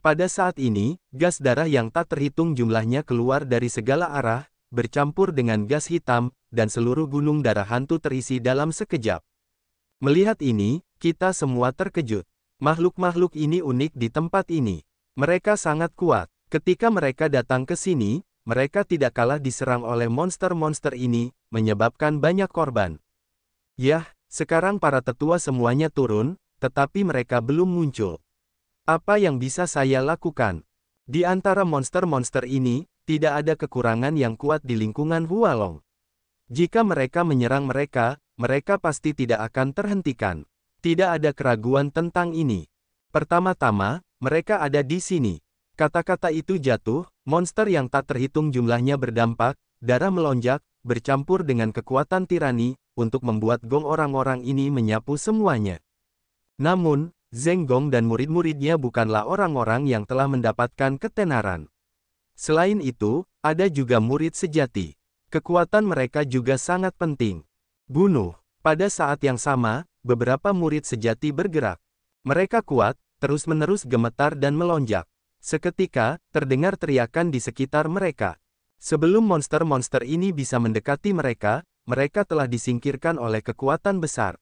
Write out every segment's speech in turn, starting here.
Pada saat ini, gas darah yang tak terhitung jumlahnya keluar dari segala arah, bercampur dengan gas hitam, dan seluruh gunung darah hantu terisi dalam sekejap. Melihat ini, kita semua terkejut. Makhluk-makhluk ini unik di tempat ini. Mereka sangat kuat. Ketika mereka datang ke sini, mereka tidak kalah diserang oleh monster-monster ini, menyebabkan banyak korban. Yah, sekarang para tetua semuanya turun, tetapi mereka belum muncul. Apa yang bisa saya lakukan? Di antara monster-monster ini, tidak ada kekurangan yang kuat di lingkungan Hualong. Jika mereka menyerang mereka, mereka pasti tidak akan terhentikan. Tidak ada keraguan tentang ini. Pertama-tama, mereka ada di sini. Kata-kata itu jatuh, monster yang tak terhitung jumlahnya berdampak, darah melonjak, bercampur dengan kekuatan tirani, untuk membuat gong orang-orang ini menyapu semuanya. Namun, Zeng Gong dan murid-muridnya bukanlah orang-orang yang telah mendapatkan ketenaran. Selain itu, ada juga murid sejati. Kekuatan mereka juga sangat penting. Bunuh. Pada saat yang sama, beberapa murid sejati bergerak. Mereka kuat, terus-menerus gemetar dan melonjak. Seketika, terdengar teriakan di sekitar mereka. Sebelum monster-monster ini bisa mendekati mereka, mereka telah disingkirkan oleh kekuatan besar.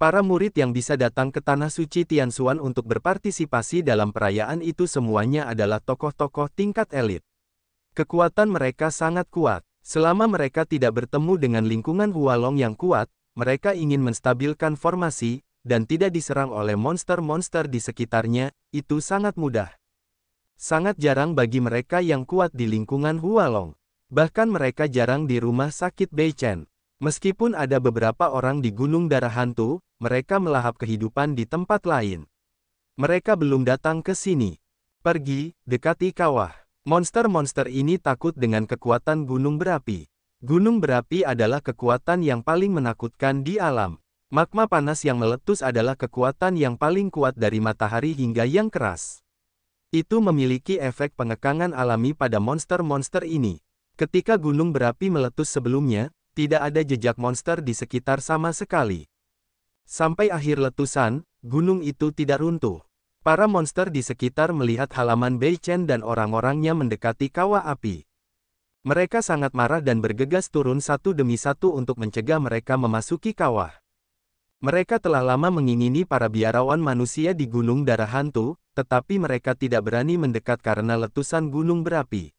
Para murid yang bisa datang ke Tanah Suci Tianxuan untuk berpartisipasi dalam perayaan itu semuanya adalah tokoh-tokoh tingkat elit. Kekuatan mereka sangat kuat. Selama mereka tidak bertemu dengan lingkungan Hualong yang kuat, mereka ingin menstabilkan formasi, dan tidak diserang oleh monster-monster di sekitarnya, itu sangat mudah. Sangat jarang bagi mereka yang kuat di lingkungan Hualong. Bahkan mereka jarang di rumah sakit Beichen. Meskipun ada beberapa orang di Gunung Darah Hantu, mereka melahap kehidupan di tempat lain. Mereka belum datang ke sini. Pergi, dekati kawah. Monster-monster ini takut dengan kekuatan gunung berapi. Gunung berapi adalah kekuatan yang paling menakutkan di alam. Magma panas yang meletus adalah kekuatan yang paling kuat dari matahari hingga yang keras. Itu memiliki efek pengekangan alami pada monster-monster ini. Ketika gunung berapi meletus sebelumnya, tidak ada jejak monster di sekitar sama sekali. Sampai akhir letusan, gunung itu tidak runtuh. Para monster di sekitar melihat halaman Beichen dan orang-orangnya mendekati kawah api. Mereka sangat marah dan bergegas turun satu demi satu untuk mencegah mereka memasuki kawah. Mereka telah lama mengingini para biarawan manusia di Gunung Darah Hantu, tetapi mereka tidak berani mendekat karena letusan gunung berapi.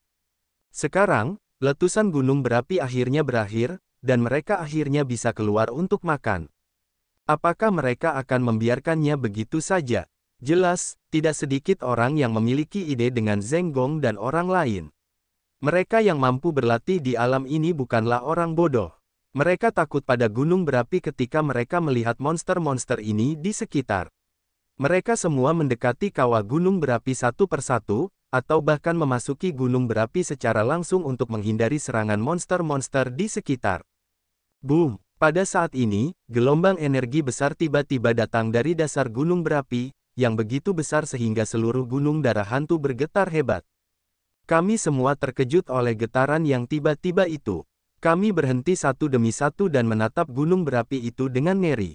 Sekarang, letusan gunung berapi akhirnya berakhir, dan mereka akhirnya bisa keluar untuk makan. Apakah mereka akan membiarkannya begitu saja? Jelas, tidak sedikit orang yang memiliki ide dengan Zeng Gong dan orang lain. Mereka yang mampu berlatih di alam ini bukanlah orang bodoh. Mereka takut pada gunung berapi ketika mereka melihat monster-monster ini di sekitar. Mereka semua mendekati kawah gunung berapi satu persatu, atau bahkan memasuki gunung berapi secara langsung untuk menghindari serangan monster-monster di sekitar. Boom! Pada saat ini, gelombang energi besar tiba-tiba datang dari dasar gunung berapi, yang begitu besar sehingga seluruh gunung darah hantu bergetar hebat. Kami semua terkejut oleh getaran yang tiba-tiba itu. Kami berhenti satu demi satu dan menatap gunung berapi itu dengan ngeri.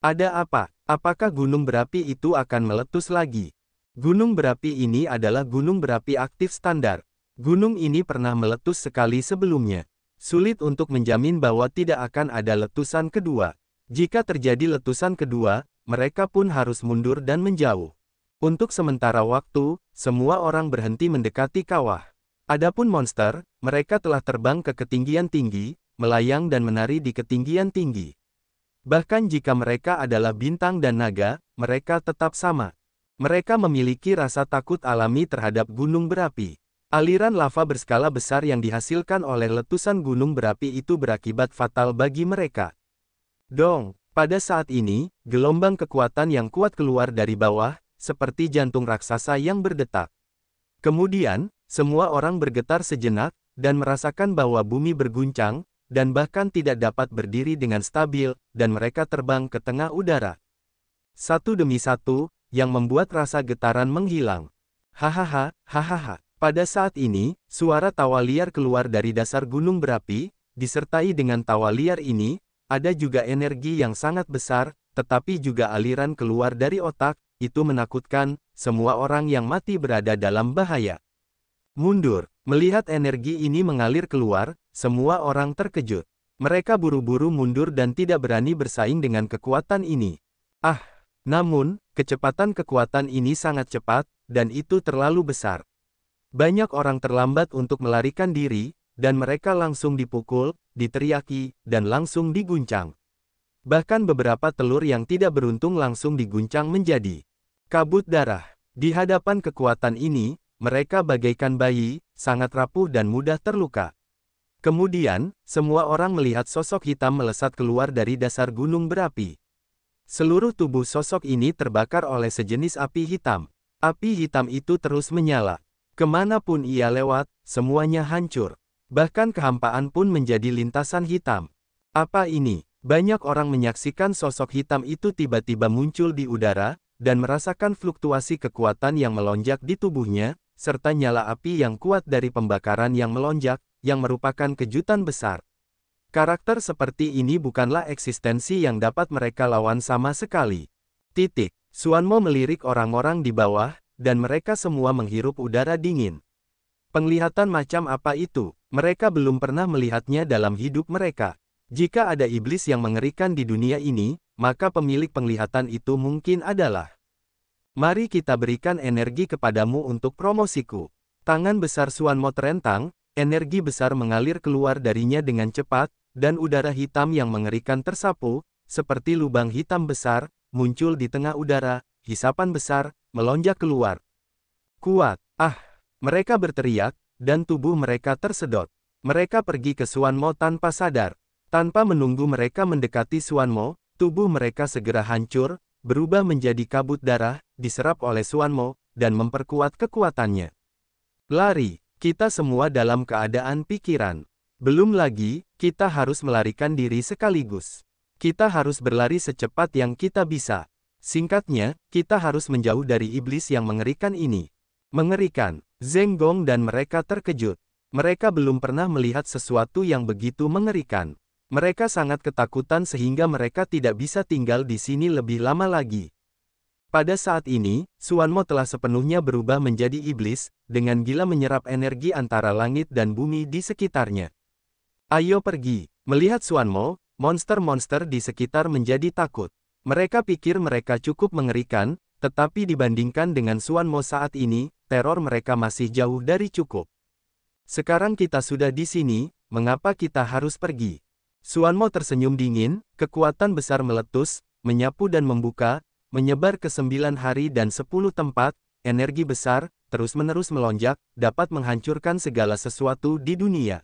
Ada apa? Apakah gunung berapi itu akan meletus lagi? Gunung berapi ini adalah gunung berapi aktif standar. Gunung ini pernah meletus sekali sebelumnya. Sulit untuk menjamin bahwa tidak akan ada letusan kedua. Jika terjadi letusan kedua, mereka pun harus mundur dan menjauh. Untuk sementara waktu, semua orang berhenti mendekati kawah. Adapun monster, mereka telah terbang ke ketinggian tinggi, melayang dan menari di ketinggian tinggi. Bahkan jika mereka adalah bintang dan naga, mereka tetap sama. Mereka memiliki rasa takut alami terhadap gunung berapi. Aliran lava berskala besar yang dihasilkan oleh letusan gunung berapi itu berakibat fatal bagi mereka. Dong, pada saat ini, gelombang kekuatan yang kuat keluar dari bawah, seperti jantung raksasa yang berdetak. Kemudian, semua orang bergetar sejenak, dan merasakan bahwa bumi berguncang, dan bahkan tidak dapat berdiri dengan stabil, dan mereka terbang ke tengah udara. Satu demi satu, yang membuat rasa getaran menghilang. Hahaha, hahaha. Pada saat ini, suara tawa liar keluar dari dasar gunung berapi, disertai dengan tawa liar ini, ada juga energi yang sangat besar, tetapi juga aliran keluar dari otak, itu menakutkan, semua orang yang mati berada dalam bahaya. Mundur, melihat energi ini mengalir keluar, semua orang terkejut. Mereka buru-buru mundur dan tidak berani bersaing dengan kekuatan ini. Ah, namun, kecepatan kekuatan ini sangat cepat, dan itu terlalu besar. Banyak orang terlambat untuk melarikan diri, dan mereka langsung dipukul, diteriaki, dan langsung diguncang. Bahkan beberapa telur yang tidak beruntung langsung diguncang menjadi kabut darah. Di hadapan kekuatan ini, mereka bagaikan bayi, sangat rapuh dan mudah terluka. Kemudian, semua orang melihat sosok hitam melesat keluar dari dasar gunung berapi. Seluruh tubuh sosok ini terbakar oleh sejenis api hitam. Api hitam itu terus menyala. Kemanapun ia lewat, semuanya hancur. Bahkan kehampaan pun menjadi lintasan hitam. Apa ini? Banyak orang menyaksikan sosok hitam itu tiba-tiba muncul di udara, dan merasakan fluktuasi kekuatan yang melonjak di tubuhnya, serta nyala api yang kuat dari pembakaran yang melonjak, yang merupakan kejutan besar. Karakter seperti ini bukanlah eksistensi yang dapat mereka lawan sama sekali. Titik. Suanmo melirik orang-orang di bawah, dan mereka semua menghirup udara dingin. Penglihatan macam apa itu? Mereka belum pernah melihatnya dalam hidup mereka. Jika ada iblis yang mengerikan di dunia ini, maka pemilik penglihatan itu mungkin adalah. Mari kita berikan energi kepadamu untuk promosiku. Tangan besar Suan Mo terentang, energi besar mengalir keluar darinya dengan cepat, dan udara hitam yang mengerikan tersapu, seperti lubang hitam besar, muncul di tengah udara, hisapan besar, melonjak keluar. Kuat, ah, mereka berteriak, dan tubuh mereka tersedot. Mereka pergi ke Suanmo tanpa sadar. Tanpa menunggu mereka mendekati Suanmo, tubuh mereka segera hancur, berubah menjadi kabut darah, diserap oleh Suanmo, dan memperkuat kekuatannya. Lari, kita semua dalam keadaan pikiran. Belum lagi, kita harus melarikan diri sekaligus. Kita harus berlari secepat yang kita bisa. Singkatnya, kita harus menjauh dari iblis yang mengerikan ini. Mengerikan, Zeng Gong dan mereka terkejut. Mereka belum pernah melihat sesuatu yang begitu mengerikan. Mereka sangat ketakutan sehingga mereka tidak bisa tinggal di sini lebih lama lagi. Pada saat ini, Suanmo telah sepenuhnya berubah menjadi iblis, dengan gila menyerap energi antara langit dan bumi di sekitarnya. Ayo pergi, melihat Suanmo, monster-monster di sekitar menjadi takut. Mereka pikir mereka cukup mengerikan, tetapi dibandingkan dengan Suan Mo saat ini, teror mereka masih jauh dari cukup. Sekarang kita sudah di sini, mengapa kita harus pergi? Suan Mo tersenyum dingin, kekuatan besar meletus, menyapu dan membuka, menyebar ke sembilan hari dan sepuluh tempat, energi besar, terus-menerus melonjak, dapat menghancurkan segala sesuatu di dunia.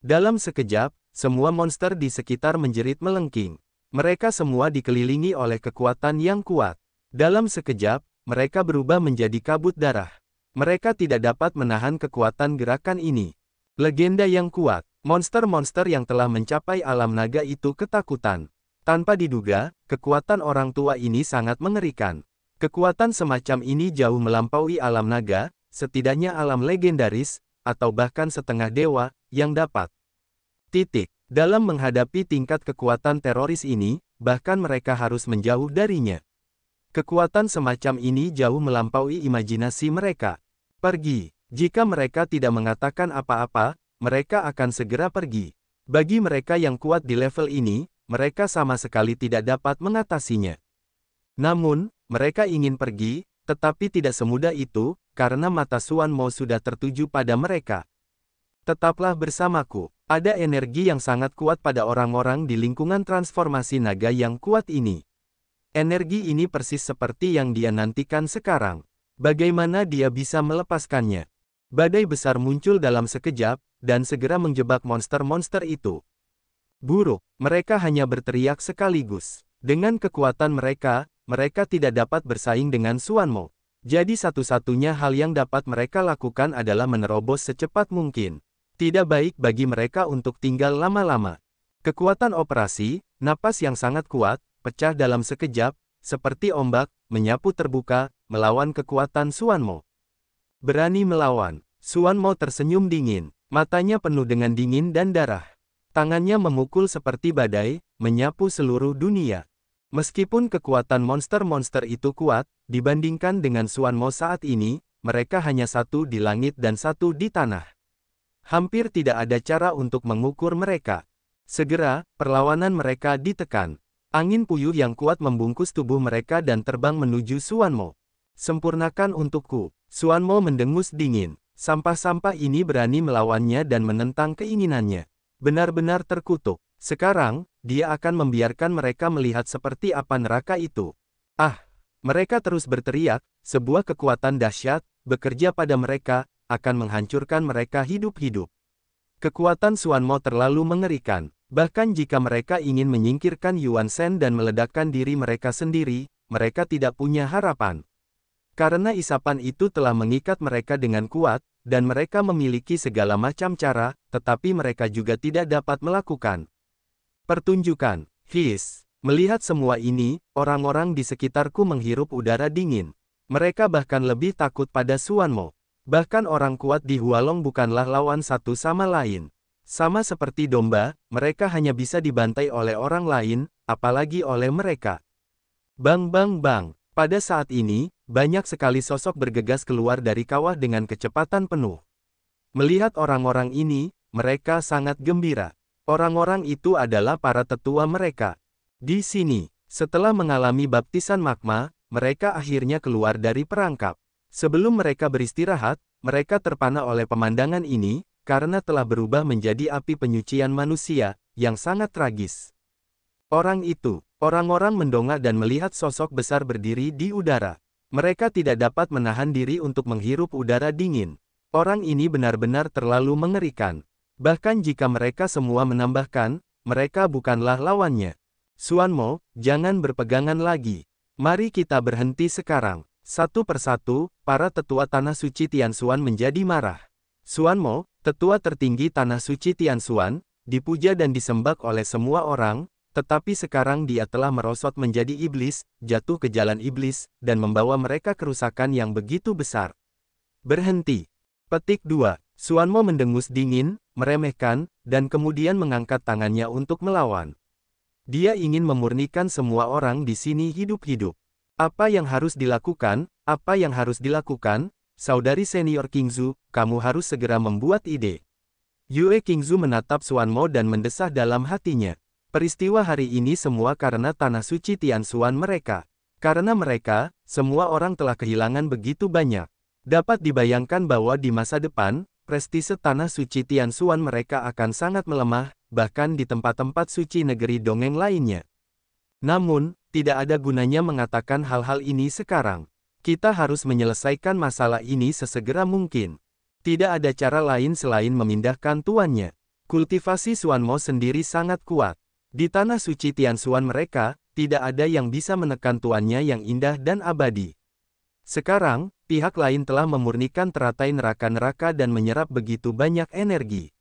Dalam sekejap, semua monster di sekitar menjerit melengking. Mereka semua dikelilingi oleh kekuatan yang kuat. Dalam sekejap, mereka berubah menjadi kabut darah. Mereka tidak dapat menahan kekuatan gerakan ini. Legenda yang kuat, monster-monster yang telah mencapai alam naga itu ketakutan. Tanpa diduga, kekuatan orang tua ini sangat mengerikan. Kekuatan semacam ini jauh melampaui alam naga, setidaknya alam legendaris, atau bahkan setengah dewa, yang dapat. Titik. Dalam menghadapi tingkat kekuatan teroris ini, bahkan mereka harus menjauh darinya. Kekuatan semacam ini jauh melampaui imajinasi mereka. Pergi. Jika mereka tidak mengatakan apa-apa, mereka akan segera pergi. Bagi mereka yang kuat di level ini, mereka sama sekali tidak dapat mengatasinya. Namun, mereka ingin pergi, tetapi tidak semudah itu, karena mata Suan Mo sudah tertuju pada mereka. Tetaplah bersamaku. Ada energi yang sangat kuat pada orang-orang di lingkungan transformasi naga yang kuat ini. Energi ini persis seperti yang dia nantikan sekarang. Bagaimana dia bisa melepaskannya? Badai besar muncul dalam sekejap, dan segera menjebak monster-monster itu. Buruk, mereka hanya berteriak sekaligus. Dengan kekuatan mereka, mereka tidak dapat bersaing dengan Suanmo. Jadi satu-satunya hal yang dapat mereka lakukan adalah menerobos secepat mungkin. Tidak baik bagi mereka untuk tinggal lama-lama. Kekuatan operasi, napas yang sangat kuat, pecah dalam sekejap, seperti ombak, menyapu terbuka, melawan kekuatan Suanmo. Berani melawan, Suanmo tersenyum dingin, matanya penuh dengan dingin dan darah. Tangannya memukul seperti badai, menyapu seluruh dunia. Meskipun kekuatan monster-monster itu kuat, dibandingkan dengan Suanmo saat ini, mereka hanya satu di langit dan satu di tanah. Hampir tidak ada cara untuk mengukur mereka. Segera, perlawanan mereka ditekan. Angin puyuh yang kuat membungkus tubuh mereka dan terbang menuju Suanmo. Sempurnakan untukku. Suanmo mendengus dingin. Sampah-sampah ini berani melawannya dan menentang keinginannya. Benar-benar terkutuk. Sekarang, dia akan membiarkan mereka melihat seperti apa neraka itu. Ah! Mereka terus berteriak, sebuah kekuatan dahsyat, bekerja pada mereka, akan menghancurkan mereka hidup-hidup. Kekuatan Suan Mo terlalu mengerikan, bahkan jika mereka ingin menyingkirkan Yuan Shen dan meledakkan diri mereka sendiri, mereka tidak punya harapan. Karena isapan itu telah mengikat mereka dengan kuat, dan mereka memiliki segala macam cara, tetapi mereka juga tidak dapat melakukan. Pertunjukan, His, melihat semua ini, orang-orang di sekitarku menghirup udara dingin. Mereka bahkan lebih takut pada Suanmo. Bahkan orang kuat di Hualong bukanlah lawan satu sama lain. Sama seperti domba, mereka hanya bisa dibantai oleh orang lain, apalagi oleh mereka. Bang bang bang, pada saat ini, banyak sekali sosok bergegas keluar dari kawah dengan kecepatan penuh. Melihat orang-orang ini, mereka sangat gembira. Orang-orang itu adalah para tetua mereka. Di sini, setelah mengalami baptisan magma, mereka akhirnya keluar dari perangkap. Sebelum mereka beristirahat, mereka terpana oleh pemandangan ini, karena telah berubah menjadi api penyucian manusia, yang sangat tragis. Orang itu, orang-orang mendongak dan melihat sosok besar berdiri di udara. Mereka tidak dapat menahan diri untuk menghirup udara dingin. Orang ini benar-benar terlalu mengerikan. Bahkan jika mereka semua menambahkan, mereka bukanlah lawannya. Suanmo, jangan berpegangan lagi. Mari kita berhenti sekarang. Satu persatu, para tetua Tanah Suci Tianxuan menjadi marah. Suan Mo, tetua tertinggi Tanah Suci Tianxuan, dipuja dan disembah oleh semua orang, tetapi sekarang dia telah merosot menjadi iblis, jatuh ke jalan iblis, dan membawa mereka kerusakan yang begitu besar. Berhenti. Petik 2. Mo mendengus dingin, meremehkan, dan kemudian mengangkat tangannya untuk melawan. Dia ingin memurnikan semua orang di sini hidup-hidup. Apa yang harus dilakukan? Apa yang harus dilakukan? Saudari senior Kingzu, kamu harus segera membuat ide. Yue Kingzu menatap Mo dan mendesah dalam hatinya. Peristiwa hari ini semua karena tanah suci Tian Suan mereka. Karena mereka, semua orang telah kehilangan begitu banyak. Dapat dibayangkan bahwa di masa depan, prestise tanah suci Tian Suan mereka akan sangat melemah, bahkan di tempat-tempat suci negeri dongeng lainnya. Namun, tidak ada gunanya mengatakan hal-hal ini sekarang. Kita harus menyelesaikan masalah ini sesegera mungkin. Tidak ada cara lain selain memindahkan tuannya. Kultivasi Suan Mo sendiri sangat kuat. Di tanah suci Tian Xuan mereka, tidak ada yang bisa menekan tuannya yang indah dan abadi. Sekarang, pihak lain telah memurnikan teratai neraka-neraka dan menyerap begitu banyak energi.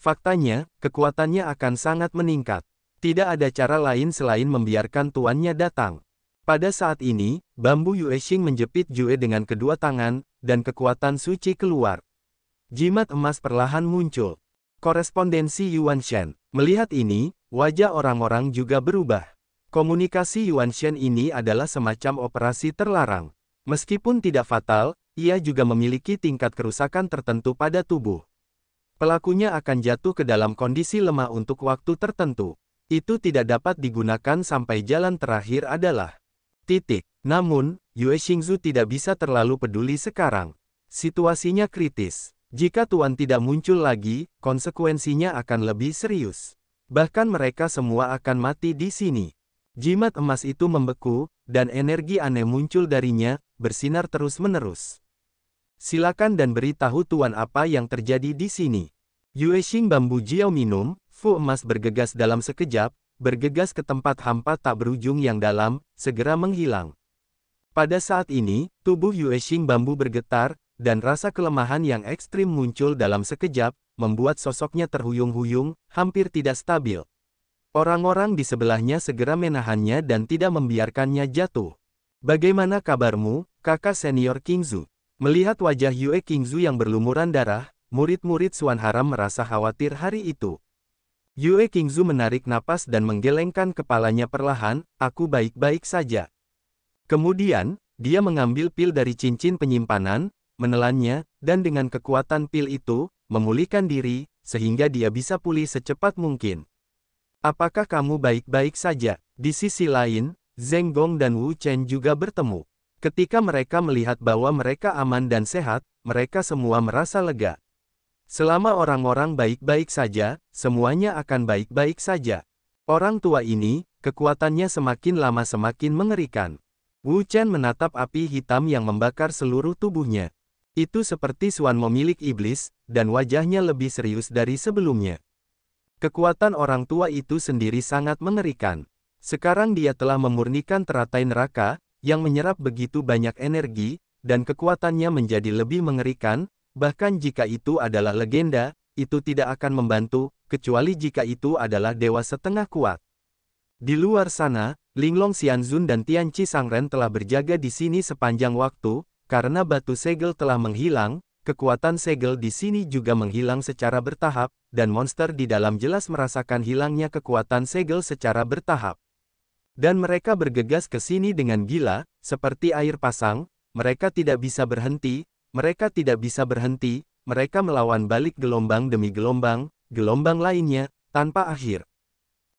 Faktanya, kekuatannya akan sangat meningkat. Tidak ada cara lain selain membiarkan tuannya datang. Pada saat ini, bambu Yue Xing menjepit Jue dengan kedua tangan, dan kekuatan suci keluar. Jimat emas perlahan muncul. Korespondensi Yuan Shen. Melihat ini, wajah orang-orang juga berubah. Komunikasi Yuan Shen ini adalah semacam operasi terlarang. Meskipun tidak fatal, ia juga memiliki tingkat kerusakan tertentu pada tubuh. Pelakunya akan jatuh ke dalam kondisi lemah untuk waktu tertentu. Itu tidak dapat digunakan sampai jalan terakhir adalah titik. Namun, Yue Xingzu tidak bisa terlalu peduli sekarang. Situasinya kritis. Jika Tuan tidak muncul lagi, konsekuensinya akan lebih serius. Bahkan mereka semua akan mati di sini. Jimat emas itu membeku, dan energi aneh muncul darinya, bersinar terus-menerus. Silakan dan beritahu Tuan apa yang terjadi di sini. Yue Xing Bambu Jiao minum, Fu emas bergegas dalam sekejap, bergegas ke tempat hampa tak berujung yang dalam, segera menghilang. Pada saat ini, tubuh Yue Xing bambu bergetar, dan rasa kelemahan yang ekstrim muncul dalam sekejap, membuat sosoknya terhuyung-huyung, hampir tidak stabil. Orang-orang di sebelahnya segera menahannya dan tidak membiarkannya jatuh. Bagaimana kabarmu, kakak senior King Kingzu? Melihat wajah Yue King Kingzu yang berlumuran darah, murid-murid Suan Haram merasa khawatir hari itu. Yue Qingzu menarik napas dan menggelengkan kepalanya perlahan, aku baik-baik saja. Kemudian, dia mengambil pil dari cincin penyimpanan, menelannya, dan dengan kekuatan pil itu, memulihkan diri, sehingga dia bisa pulih secepat mungkin. Apakah kamu baik-baik saja? Di sisi lain, Zeng Gong dan Wu Chen juga bertemu. Ketika mereka melihat bahwa mereka aman dan sehat, mereka semua merasa lega. Selama orang-orang baik-baik saja, semuanya akan baik-baik saja. Orang tua ini, kekuatannya semakin lama semakin mengerikan. Wu Chen menatap api hitam yang membakar seluruh tubuhnya. Itu seperti Suan memilik iblis, dan wajahnya lebih serius dari sebelumnya. Kekuatan orang tua itu sendiri sangat mengerikan. Sekarang dia telah memurnikan teratai neraka, yang menyerap begitu banyak energi, dan kekuatannya menjadi lebih mengerikan, Bahkan jika itu adalah legenda, itu tidak akan membantu, kecuali jika itu adalah dewa setengah kuat. Di luar sana, Linglong Xianzun dan Tianqi Sangren telah berjaga di sini sepanjang waktu, karena batu segel telah menghilang, kekuatan segel di sini juga menghilang secara bertahap, dan monster di dalam jelas merasakan hilangnya kekuatan segel secara bertahap. Dan mereka bergegas ke sini dengan gila, seperti air pasang, mereka tidak bisa berhenti, mereka tidak bisa berhenti, mereka melawan balik gelombang demi gelombang, gelombang lainnya, tanpa akhir.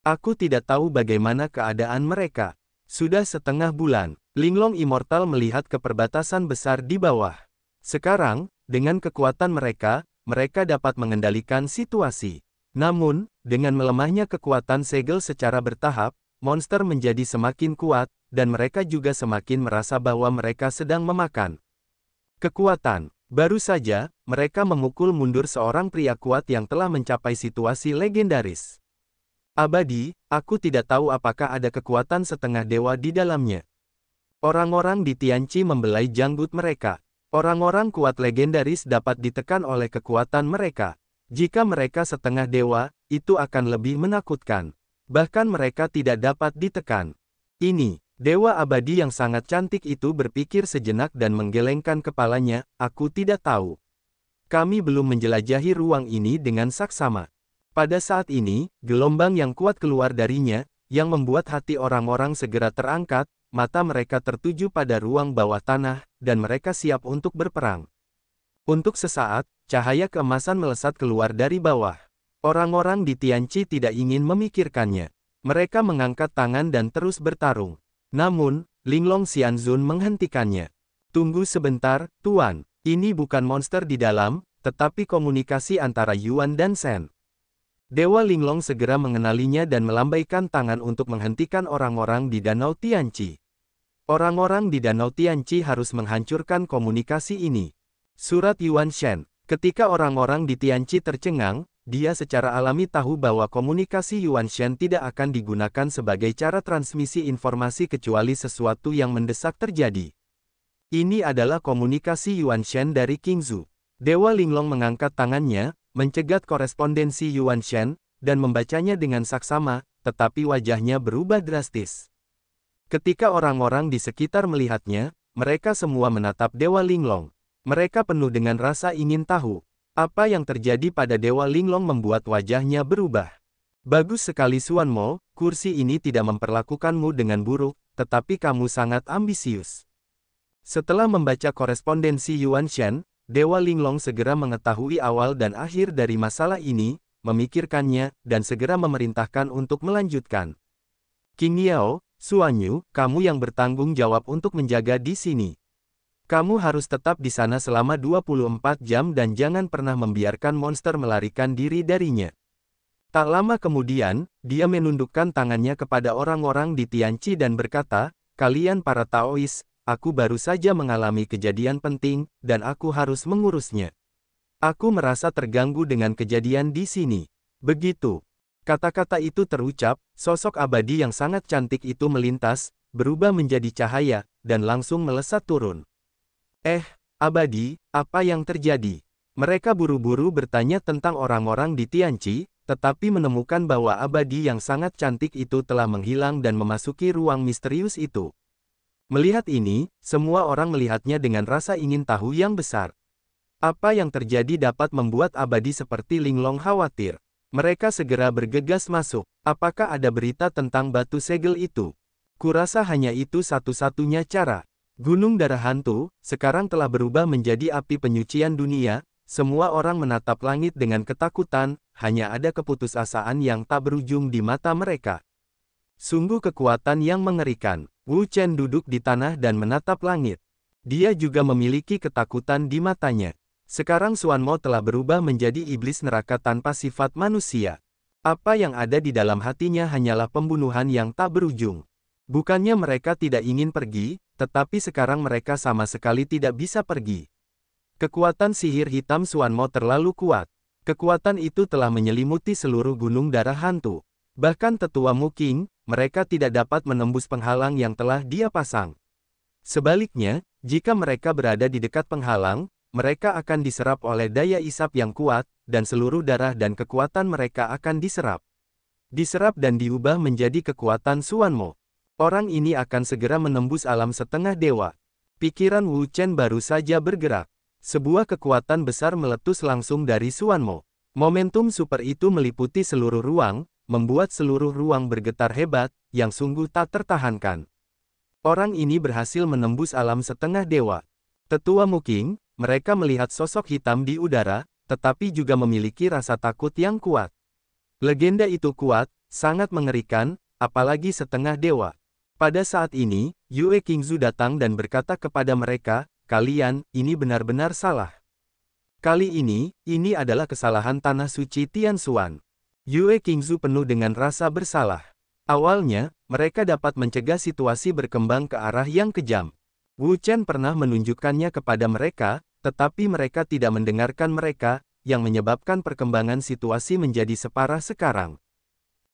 Aku tidak tahu bagaimana keadaan mereka. Sudah setengah bulan, Linglong Immortal melihat keperbatasan besar di bawah. Sekarang, dengan kekuatan mereka, mereka dapat mengendalikan situasi. Namun, dengan melemahnya kekuatan segel secara bertahap, monster menjadi semakin kuat, dan mereka juga semakin merasa bahwa mereka sedang memakan. Kekuatan. Baru saja, mereka memukul mundur seorang pria kuat yang telah mencapai situasi legendaris. Abadi, aku tidak tahu apakah ada kekuatan setengah dewa di dalamnya. Orang-orang di Tianchi membelai janggut mereka. Orang-orang kuat legendaris dapat ditekan oleh kekuatan mereka. Jika mereka setengah dewa, itu akan lebih menakutkan. Bahkan mereka tidak dapat ditekan. Ini, Dewa abadi yang sangat cantik itu berpikir sejenak dan menggelengkan kepalanya, aku tidak tahu. Kami belum menjelajahi ruang ini dengan saksama. Pada saat ini, gelombang yang kuat keluar darinya, yang membuat hati orang-orang segera terangkat, mata mereka tertuju pada ruang bawah tanah, dan mereka siap untuk berperang. Untuk sesaat, cahaya keemasan melesat keluar dari bawah. Orang-orang di Tianchi tidak ingin memikirkannya. Mereka mengangkat tangan dan terus bertarung. Namun, Linglong Xianzun menghentikannya. Tunggu sebentar, Tuan. Ini bukan monster di dalam, tetapi komunikasi antara Yuan dan Shen. Dewa Linglong segera mengenalinya dan melambaikan tangan untuk menghentikan orang-orang di Danau Tianci. Orang-orang di Danau Tianci harus menghancurkan komunikasi ini. Surat Yuan Shen Ketika orang-orang di Tianci tercengang, dia secara alami tahu bahwa komunikasi Yuan Shen tidak akan digunakan sebagai cara transmisi informasi kecuali sesuatu yang mendesak terjadi. Ini adalah komunikasi Yuan Shen dari King Zhu. Dewa Linglong mengangkat tangannya, mencegat korespondensi Yuan Shen, dan membacanya dengan saksama, tetapi wajahnya berubah drastis. Ketika orang-orang di sekitar melihatnya, mereka semua menatap Dewa Linglong. Mereka penuh dengan rasa ingin tahu, apa yang terjadi pada Dewa Linglong membuat wajahnya berubah. Bagus sekali Suan Mo, kursi ini tidak memperlakukanmu dengan buruk, tetapi kamu sangat ambisius. Setelah membaca korespondensi Yuan Shen, Dewa Linglong segera mengetahui awal dan akhir dari masalah ini, memikirkannya, dan segera memerintahkan untuk melanjutkan. King Yao, Suanyu, kamu yang bertanggung jawab untuk menjaga di sini. Kamu harus tetap di sana selama 24 jam dan jangan pernah membiarkan monster melarikan diri darinya. Tak lama kemudian, dia menundukkan tangannya kepada orang-orang di Tianci dan berkata, Kalian para Taois, aku baru saja mengalami kejadian penting, dan aku harus mengurusnya. Aku merasa terganggu dengan kejadian di sini. Begitu. Kata-kata itu terucap, sosok abadi yang sangat cantik itu melintas, berubah menjadi cahaya, dan langsung melesat turun. Eh, abadi, apa yang terjadi? Mereka buru-buru bertanya tentang orang-orang di Tianci, tetapi menemukan bahwa abadi yang sangat cantik itu telah menghilang dan memasuki ruang misterius itu. Melihat ini, semua orang melihatnya dengan rasa ingin tahu yang besar. Apa yang terjadi dapat membuat abadi seperti Linglong khawatir. Mereka segera bergegas masuk. Apakah ada berita tentang batu segel itu? Kurasa hanya itu satu-satunya cara. Gunung Darah Hantu, sekarang telah berubah menjadi api penyucian dunia, semua orang menatap langit dengan ketakutan, hanya ada keputusasaan yang tak berujung di mata mereka. Sungguh kekuatan yang mengerikan, Wu Chen duduk di tanah dan menatap langit. Dia juga memiliki ketakutan di matanya. Sekarang Suan Mo telah berubah menjadi iblis neraka tanpa sifat manusia. Apa yang ada di dalam hatinya hanyalah pembunuhan yang tak berujung. Bukannya mereka tidak ingin pergi, tetapi sekarang mereka sama sekali tidak bisa pergi. Kekuatan sihir hitam Suanmo terlalu kuat. Kekuatan itu telah menyelimuti seluruh gunung darah hantu. Bahkan tetua Muking, mereka tidak dapat menembus penghalang yang telah dia pasang. Sebaliknya, jika mereka berada di dekat penghalang, mereka akan diserap oleh daya isap yang kuat, dan seluruh darah dan kekuatan mereka akan diserap. Diserap dan diubah menjadi kekuatan Suanmo. Orang ini akan segera menembus alam setengah dewa. Pikiran Wu Chen baru saja bergerak. Sebuah kekuatan besar meletus langsung dari Suanmo. Momentum super itu meliputi seluruh ruang, membuat seluruh ruang bergetar hebat, yang sungguh tak tertahankan. Orang ini berhasil menembus alam setengah dewa. Tetua Muking, mereka melihat sosok hitam di udara, tetapi juga memiliki rasa takut yang kuat. Legenda itu kuat, sangat mengerikan, apalagi setengah dewa. Pada saat ini, Yue Qingzu datang dan berkata kepada mereka, kalian, ini benar-benar salah. Kali ini, ini adalah kesalahan Tanah Suci Tian Xuan. Yue Qingzu penuh dengan rasa bersalah. Awalnya, mereka dapat mencegah situasi berkembang ke arah yang kejam. Wu Chen pernah menunjukkannya kepada mereka, tetapi mereka tidak mendengarkan mereka, yang menyebabkan perkembangan situasi menjadi separah sekarang.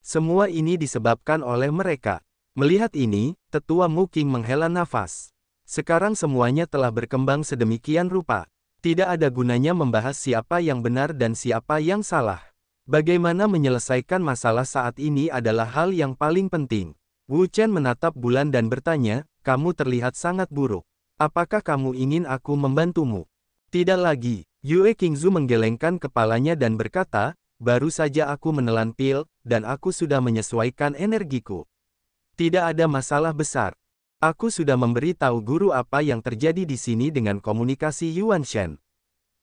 Semua ini disebabkan oleh mereka. Melihat ini, tetua Muking menghela nafas. Sekarang semuanya telah berkembang sedemikian rupa. Tidak ada gunanya membahas siapa yang benar dan siapa yang salah. Bagaimana menyelesaikan masalah saat ini adalah hal yang paling penting. Wu Chen menatap bulan dan bertanya, kamu terlihat sangat buruk. Apakah kamu ingin aku membantumu? Tidak lagi, Yue Qingzu menggelengkan kepalanya dan berkata, baru saja aku menelan pil, dan aku sudah menyesuaikan energiku. Tidak ada masalah besar. Aku sudah memberi tahu guru apa yang terjadi di sini dengan komunikasi Yuan Shen.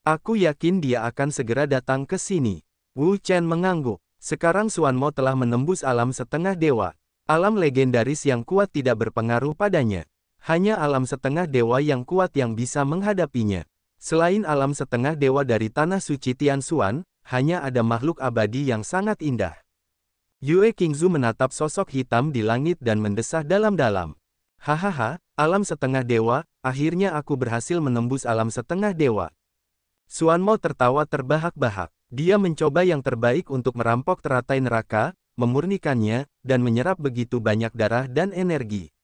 Aku yakin dia akan segera datang ke sini. Wu Chen mengangguk. Sekarang Mo telah menembus alam setengah dewa. Alam legendaris yang kuat tidak berpengaruh padanya. Hanya alam setengah dewa yang kuat yang bisa menghadapinya. Selain alam setengah dewa dari tanah suci Tian Xuan, hanya ada makhluk abadi yang sangat indah. Yue Qingzu menatap sosok hitam di langit dan mendesah dalam-dalam. Hahaha, alam setengah dewa, akhirnya aku berhasil menembus alam setengah dewa. Suan Mo tertawa terbahak-bahak. Dia mencoba yang terbaik untuk merampok teratai neraka, memurnikannya, dan menyerap begitu banyak darah dan energi.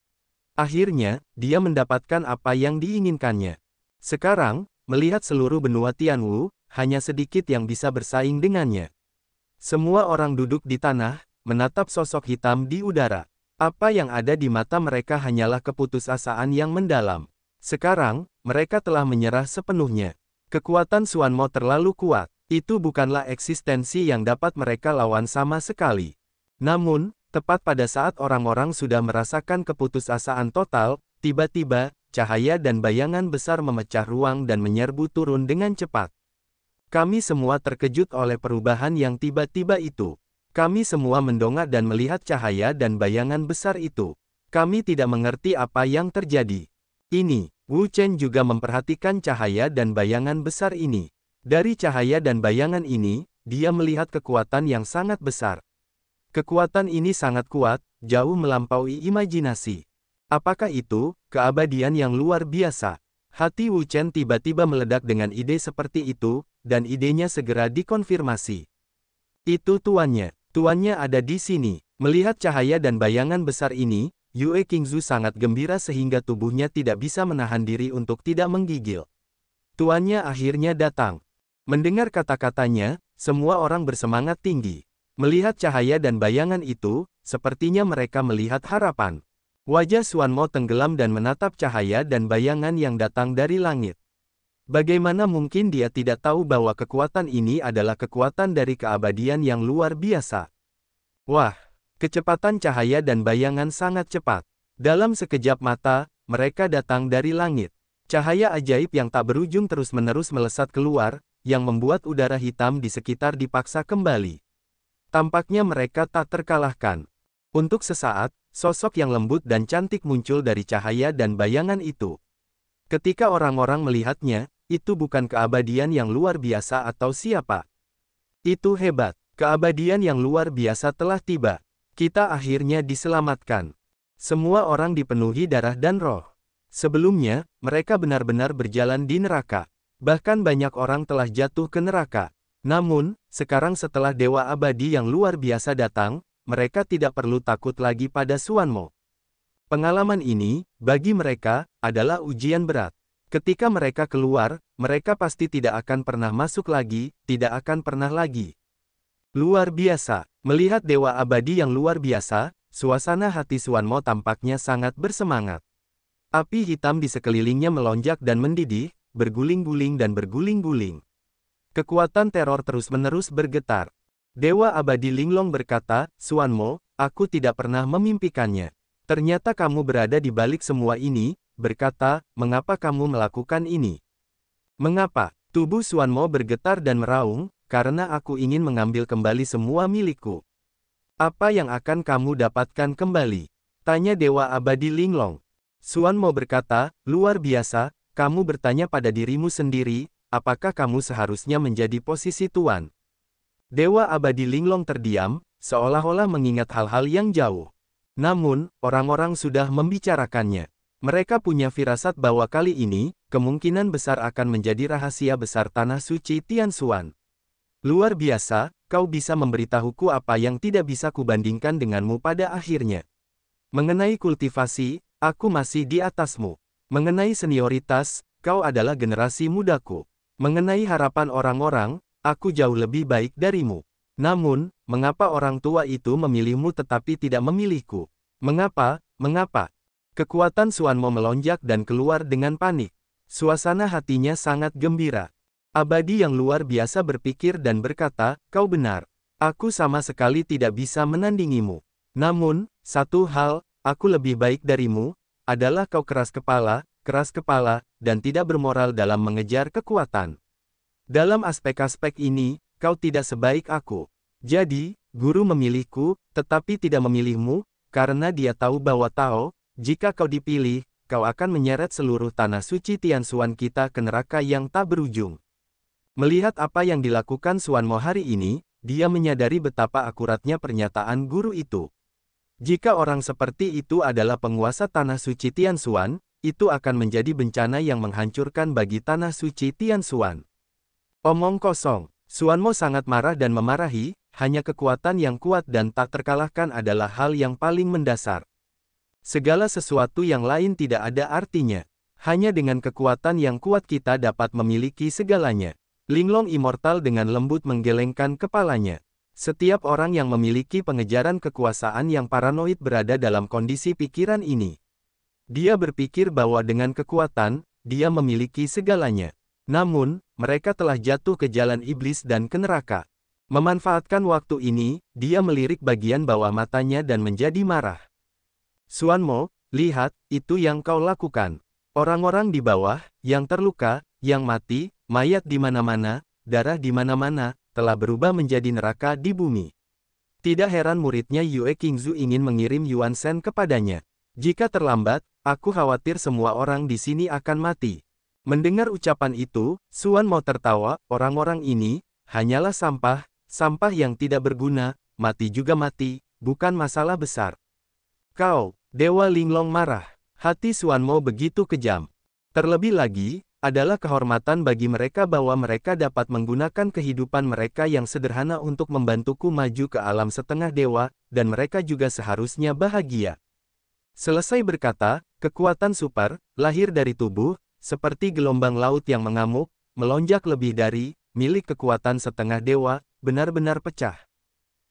Akhirnya, dia mendapatkan apa yang diinginkannya. Sekarang, melihat seluruh benua Tianwu, hanya sedikit yang bisa bersaing dengannya. Semua orang duduk di tanah, menatap sosok hitam di udara. Apa yang ada di mata mereka hanyalah keputusasaan yang mendalam. Sekarang, mereka telah menyerah sepenuhnya. Kekuatan Suanmo terlalu kuat. Itu bukanlah eksistensi yang dapat mereka lawan sama sekali. Namun, tepat pada saat orang-orang sudah merasakan keputusasaan total, tiba-tiba, cahaya dan bayangan besar memecah ruang dan menyerbu turun dengan cepat. Kami semua terkejut oleh perubahan yang tiba-tiba itu. Kami semua mendongak dan melihat cahaya dan bayangan besar itu. Kami tidak mengerti apa yang terjadi. Ini, Wu Chen juga memperhatikan cahaya dan bayangan besar ini. Dari cahaya dan bayangan ini, dia melihat kekuatan yang sangat besar. Kekuatan ini sangat kuat, jauh melampaui imajinasi. Apakah itu keabadian yang luar biasa? Hati Wu Chen tiba-tiba meledak dengan ide seperti itu, dan idenya segera dikonfirmasi. Itu tuannya, tuannya ada di sini. Melihat cahaya dan bayangan besar ini, Yue Qingzu sangat gembira sehingga tubuhnya tidak bisa menahan diri untuk tidak menggigil. Tuannya akhirnya datang. Mendengar kata-katanya, semua orang bersemangat tinggi. Melihat cahaya dan bayangan itu, sepertinya mereka melihat harapan. Wajah Suanmo tenggelam dan menatap cahaya dan bayangan yang datang dari langit. Bagaimana mungkin dia tidak tahu bahwa kekuatan ini adalah kekuatan dari keabadian yang luar biasa? Wah, kecepatan cahaya dan bayangan sangat cepat. Dalam sekejap mata, mereka datang dari langit. Cahaya ajaib yang tak berujung terus-menerus melesat keluar, yang membuat udara hitam di sekitar dipaksa kembali. Tampaknya mereka tak terkalahkan. Untuk sesaat, sosok yang lembut dan cantik muncul dari cahaya dan bayangan itu. Ketika orang-orang melihatnya, itu bukan keabadian yang luar biasa atau siapa. Itu hebat, keabadian yang luar biasa telah tiba. Kita akhirnya diselamatkan. Semua orang dipenuhi darah dan roh. Sebelumnya, mereka benar-benar berjalan di neraka. Bahkan banyak orang telah jatuh ke neraka. Namun, sekarang setelah Dewa Abadi yang luar biasa datang, mereka tidak perlu takut lagi pada Suanmo. Pengalaman ini, bagi mereka, adalah ujian berat. Ketika mereka keluar, mereka pasti tidak akan pernah masuk lagi, tidak akan pernah lagi. Luar biasa, melihat dewa abadi yang luar biasa, suasana hati Suanmo tampaknya sangat bersemangat. Api hitam di sekelilingnya melonjak dan mendidih, berguling-guling dan berguling-guling. Kekuatan teror terus-menerus bergetar. Dewa Abadi Linglong berkata, Suan Mo, aku tidak pernah memimpikannya. Ternyata kamu berada di balik semua ini, berkata, mengapa kamu melakukan ini? Mengapa? Tubuh Mo bergetar dan meraung, karena aku ingin mengambil kembali semua milikku. Apa yang akan kamu dapatkan kembali? Tanya Dewa Abadi Linglong. Suan Mo berkata, luar biasa, kamu bertanya pada dirimu sendiri, apakah kamu seharusnya menjadi posisi tuan? Dewa abadi linglong terdiam, seolah-olah mengingat hal-hal yang jauh. Namun, orang-orang sudah membicarakannya. Mereka punya firasat bahwa kali ini, kemungkinan besar akan menjadi rahasia besar Tanah Suci Tian Tianxuan. Luar biasa, kau bisa memberitahuku apa yang tidak bisa kubandingkan denganmu pada akhirnya. Mengenai kultivasi, aku masih di atasmu. Mengenai senioritas, kau adalah generasi mudaku. Mengenai harapan orang-orang, Aku jauh lebih baik darimu. Namun, mengapa orang tua itu memilihmu tetapi tidak memilihku? Mengapa, mengapa? Kekuatan Suanmo melonjak dan keluar dengan panik. Suasana hatinya sangat gembira. Abadi yang luar biasa berpikir dan berkata, kau benar. Aku sama sekali tidak bisa menandingimu. Namun, satu hal, aku lebih baik darimu, adalah kau keras kepala, keras kepala, dan tidak bermoral dalam mengejar kekuatan. Dalam aspek-aspek ini, kau tidak sebaik aku. Jadi, guru memilihku, tetapi tidak memilihmu, karena dia tahu bahwa Tao, jika kau dipilih, kau akan menyeret seluruh tanah suci Tianxuan kita ke neraka yang tak berujung. Melihat apa yang dilakukan Suan Mo hari ini, dia menyadari betapa akuratnya pernyataan guru itu. Jika orang seperti itu adalah penguasa tanah suci Tianxuan, itu akan menjadi bencana yang menghancurkan bagi tanah suci Tianxuan. Omong kosong, Suanmo sangat marah dan memarahi, hanya kekuatan yang kuat dan tak terkalahkan adalah hal yang paling mendasar. Segala sesuatu yang lain tidak ada artinya. Hanya dengan kekuatan yang kuat kita dapat memiliki segalanya. Linglong Immortal dengan lembut menggelengkan kepalanya. Setiap orang yang memiliki pengejaran kekuasaan yang paranoid berada dalam kondisi pikiran ini. Dia berpikir bahwa dengan kekuatan, dia memiliki segalanya. Namun, mereka telah jatuh ke jalan iblis dan ke neraka. Memanfaatkan waktu ini, dia melirik bagian bawah matanya dan menjadi marah. Suanmo, lihat, itu yang kau lakukan. Orang-orang di bawah, yang terluka, yang mati, mayat di mana-mana, darah di mana-mana, telah berubah menjadi neraka di bumi. Tidak heran muridnya Yue Qingzu ingin mengirim Yuan Shen kepadanya. Jika terlambat, aku khawatir semua orang di sini akan mati. Mendengar ucapan itu, Suan mau tertawa, orang-orang ini, hanyalah sampah, sampah yang tidak berguna, mati juga mati, bukan masalah besar. Kau, Dewa Linglong marah. Hati Suan mau begitu kejam. Terlebih lagi, adalah kehormatan bagi mereka bahwa mereka dapat menggunakan kehidupan mereka yang sederhana untuk membantuku maju ke alam setengah dewa, dan mereka juga seharusnya bahagia. Selesai berkata, kekuatan super, lahir dari tubuh, seperti gelombang laut yang mengamuk, melonjak lebih dari, milik kekuatan setengah dewa, benar-benar pecah.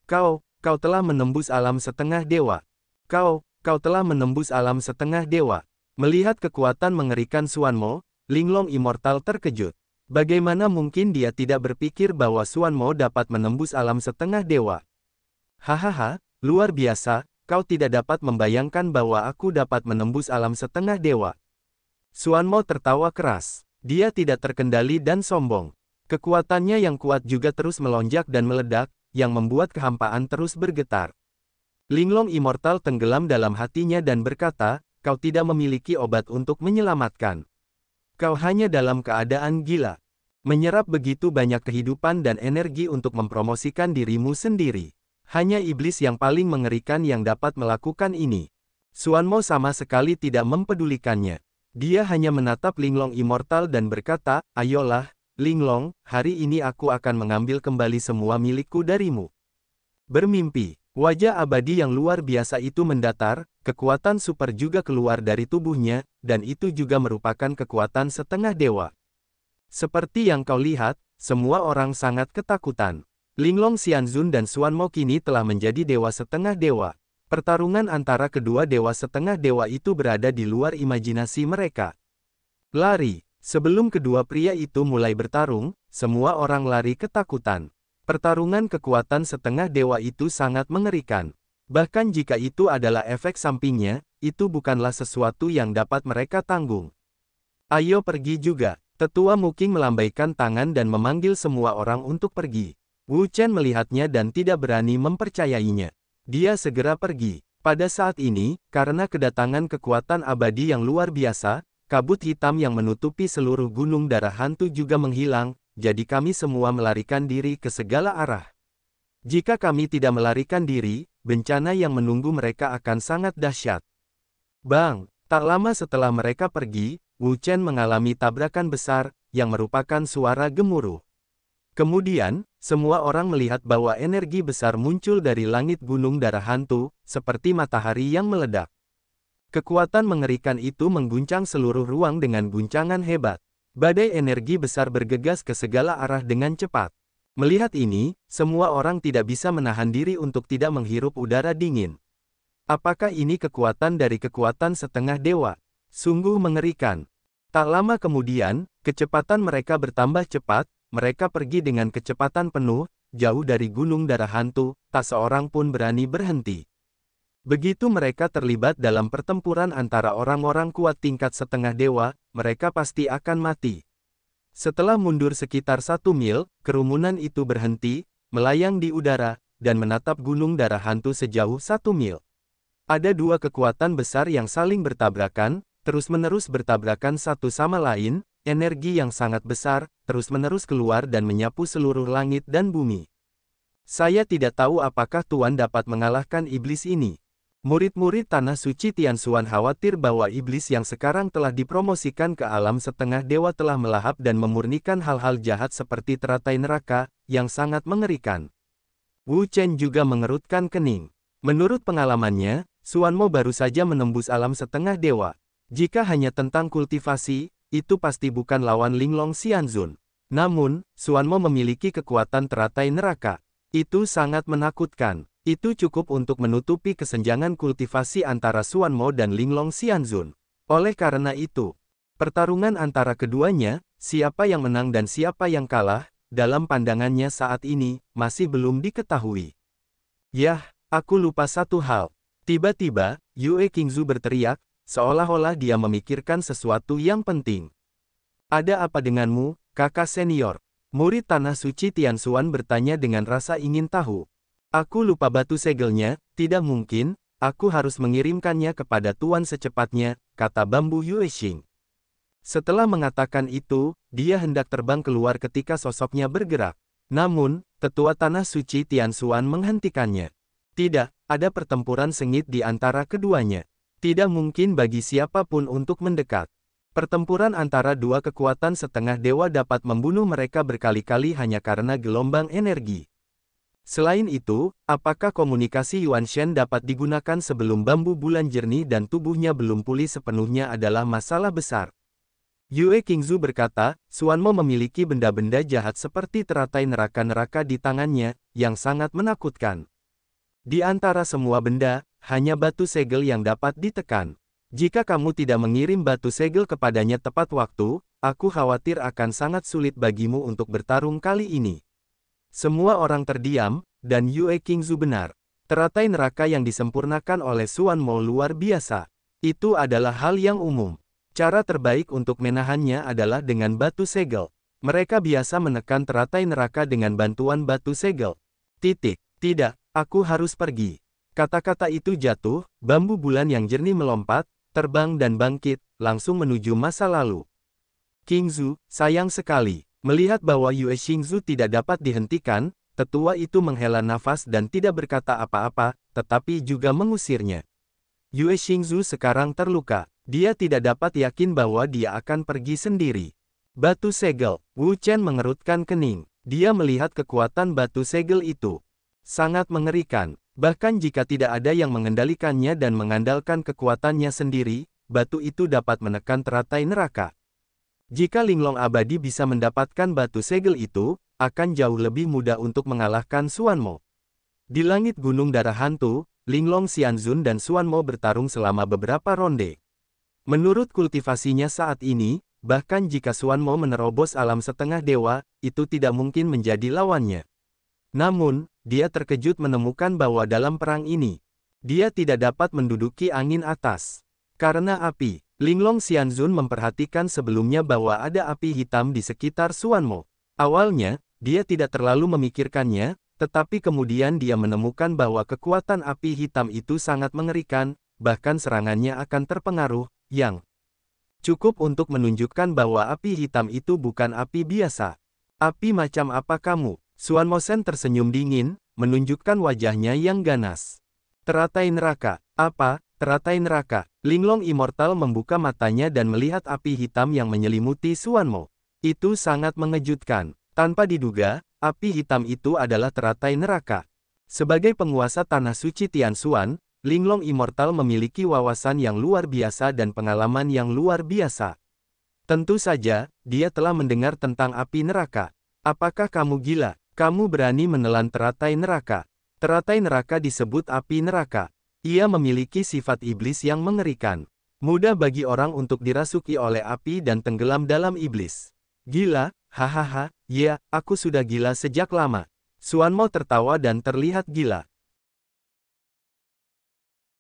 Kau, kau telah menembus alam setengah dewa. Kau, kau telah menembus alam setengah dewa. Melihat kekuatan mengerikan Suanmo, Linglong Immortal terkejut. Bagaimana mungkin dia tidak berpikir bahwa Suanmo dapat menembus alam setengah dewa? Hahaha, luar biasa, kau tidak dapat membayangkan bahwa aku dapat menembus alam setengah dewa. Suan Mo tertawa keras. Dia tidak terkendali dan sombong. Kekuatannya yang kuat juga terus melonjak dan meledak, yang membuat kehampaan terus bergetar. Linglong Immortal tenggelam dalam hatinya dan berkata, kau tidak memiliki obat untuk menyelamatkan. Kau hanya dalam keadaan gila. Menyerap begitu banyak kehidupan dan energi untuk mempromosikan dirimu sendiri. Hanya iblis yang paling mengerikan yang dapat melakukan ini. Suanmo sama sekali tidak mempedulikannya. Dia hanya menatap Linglong Immortal dan berkata, Ayolah, Linglong, hari ini aku akan mengambil kembali semua milikku darimu. Bermimpi, wajah abadi yang luar biasa itu mendatar, kekuatan super juga keluar dari tubuhnya, dan itu juga merupakan kekuatan setengah dewa. Seperti yang kau lihat, semua orang sangat ketakutan. Linglong Xianzun dan Xuan Mo kini telah menjadi dewa setengah dewa. Pertarungan antara kedua dewa setengah dewa itu berada di luar imajinasi mereka. Lari, sebelum kedua pria itu mulai bertarung, semua orang lari ketakutan. Pertarungan kekuatan setengah dewa itu sangat mengerikan. Bahkan jika itu adalah efek sampingnya, itu bukanlah sesuatu yang dapat mereka tanggung. Ayo pergi juga. Tetua Muking melambaikan tangan dan memanggil semua orang untuk pergi. Wu Chen melihatnya dan tidak berani mempercayainya. Dia segera pergi. Pada saat ini, karena kedatangan kekuatan abadi yang luar biasa, kabut hitam yang menutupi seluruh gunung darah hantu juga menghilang, jadi kami semua melarikan diri ke segala arah. Jika kami tidak melarikan diri, bencana yang menunggu mereka akan sangat dahsyat. Bang, tak lama setelah mereka pergi, Wu Chen mengalami tabrakan besar, yang merupakan suara gemuruh. Kemudian, semua orang melihat bahwa energi besar muncul dari langit gunung darah hantu, seperti matahari yang meledak. Kekuatan mengerikan itu mengguncang seluruh ruang dengan guncangan hebat. Badai energi besar bergegas ke segala arah dengan cepat. Melihat ini, semua orang tidak bisa menahan diri untuk tidak menghirup udara dingin. Apakah ini kekuatan dari kekuatan setengah dewa? Sungguh mengerikan. Tak lama kemudian, kecepatan mereka bertambah cepat, mereka pergi dengan kecepatan penuh, jauh dari gunung darah hantu, tak seorang pun berani berhenti. Begitu mereka terlibat dalam pertempuran antara orang-orang kuat tingkat setengah dewa, mereka pasti akan mati. Setelah mundur sekitar satu mil, kerumunan itu berhenti, melayang di udara, dan menatap gunung darah hantu sejauh satu mil. Ada dua kekuatan besar yang saling bertabrakan, terus-menerus bertabrakan satu sama lain, Energi yang sangat besar, terus-menerus keluar dan menyapu seluruh langit dan bumi. Saya tidak tahu apakah Tuan dapat mengalahkan iblis ini. Murid-murid Tanah Suci Tian Xuan khawatir bahwa iblis yang sekarang telah dipromosikan ke alam setengah dewa telah melahap dan memurnikan hal-hal jahat seperti teratai neraka, yang sangat mengerikan. Wu Chen juga mengerutkan kening. Menurut pengalamannya, Mo baru saja menembus alam setengah dewa. Jika hanya tentang kultivasi, itu pasti bukan lawan Linglong Xianzun. Namun, Suanmo memiliki kekuatan teratai neraka. Itu sangat menakutkan. Itu cukup untuk menutupi kesenjangan kultivasi antara Suanmo dan Linglong Xianzun. Oleh karena itu, pertarungan antara keduanya, siapa yang menang dan siapa yang kalah, dalam pandangannya saat ini, masih belum diketahui. Yah, aku lupa satu hal. Tiba-tiba, Yue Kingzu berteriak, Seolah-olah dia memikirkan sesuatu yang penting. Ada apa denganmu, kakak senior? Murid Tanah Suci Tian Xuan bertanya dengan rasa ingin tahu. Aku lupa batu segelnya, tidak mungkin, aku harus mengirimkannya kepada Tuan secepatnya, kata bambu Xing. Setelah mengatakan itu, dia hendak terbang keluar ketika sosoknya bergerak. Namun, tetua Tanah Suci Tian Xuan menghentikannya. Tidak, ada pertempuran sengit di antara keduanya. Tidak mungkin bagi siapapun untuk mendekat. Pertempuran antara dua kekuatan setengah dewa dapat membunuh mereka berkali-kali hanya karena gelombang energi. Selain itu, apakah komunikasi Yuan Shen dapat digunakan sebelum bambu bulan jernih dan tubuhnya belum pulih sepenuhnya adalah masalah besar. Yue Qingzu berkata, Suanmo memiliki benda-benda jahat seperti teratai neraka-neraka di tangannya, yang sangat menakutkan. Di antara semua benda, hanya batu segel yang dapat ditekan. Jika kamu tidak mengirim batu segel kepadanya tepat waktu, aku khawatir akan sangat sulit bagimu untuk bertarung kali ini. Semua orang terdiam, dan Yue Qingzu benar. Teratai neraka yang disempurnakan oleh Suan Mo luar biasa. Itu adalah hal yang umum. Cara terbaik untuk menahannya adalah dengan batu segel. Mereka biasa menekan teratai neraka dengan bantuan batu segel. Titik. Tidak, aku harus pergi. Kata-kata itu jatuh, bambu bulan yang jernih melompat, terbang dan bangkit, langsung menuju masa lalu. King Zhu, sayang sekali. Melihat bahwa Yue Xingzu tidak dapat dihentikan, tetua itu menghela nafas dan tidak berkata apa-apa, tetapi juga mengusirnya. Yue Xingzu sekarang terluka. Dia tidak dapat yakin bahwa dia akan pergi sendiri. Batu segel, Wu Chen mengerutkan kening. Dia melihat kekuatan batu segel itu. Sangat mengerikan. Bahkan jika tidak ada yang mengendalikannya dan mengandalkan kekuatannya sendiri, batu itu dapat menekan teratai neraka. Jika Linglong abadi bisa mendapatkan batu segel itu, akan jauh lebih mudah untuk mengalahkan Suanmo. Di langit Gunung Darah Hantu, Linglong Xianzun dan Suanmo bertarung selama beberapa ronde. Menurut kultivasinya saat ini, bahkan jika Suanmo menerobos alam setengah dewa, itu tidak mungkin menjadi lawannya. Namun, dia terkejut menemukan bahwa dalam perang ini, dia tidak dapat menduduki angin atas. Karena api, Linglong Xianzun memperhatikan sebelumnya bahwa ada api hitam di sekitar Suanmo. Awalnya, dia tidak terlalu memikirkannya, tetapi kemudian dia menemukan bahwa kekuatan api hitam itu sangat mengerikan, bahkan serangannya akan terpengaruh, yang cukup untuk menunjukkan bahwa api hitam itu bukan api biasa. Api macam apa kamu? Suan Mosen tersenyum dingin, menunjukkan wajahnya yang ganas. Teratai neraka, apa, teratai neraka, Linglong Immortal membuka matanya dan melihat api hitam yang menyelimuti Suan Mo. Itu sangat mengejutkan. Tanpa diduga, api hitam itu adalah teratai neraka. Sebagai penguasa Tanah Suci Tian Suan, Linglong Immortal memiliki wawasan yang luar biasa dan pengalaman yang luar biasa. Tentu saja, dia telah mendengar tentang api neraka. Apakah kamu gila? Kamu berani menelan teratai neraka. Teratai neraka disebut api neraka. Ia memiliki sifat iblis yang mengerikan. Mudah bagi orang untuk dirasuki oleh api dan tenggelam dalam iblis. Gila, hahaha, ya, aku sudah gila sejak lama. Suanmo tertawa dan terlihat gila.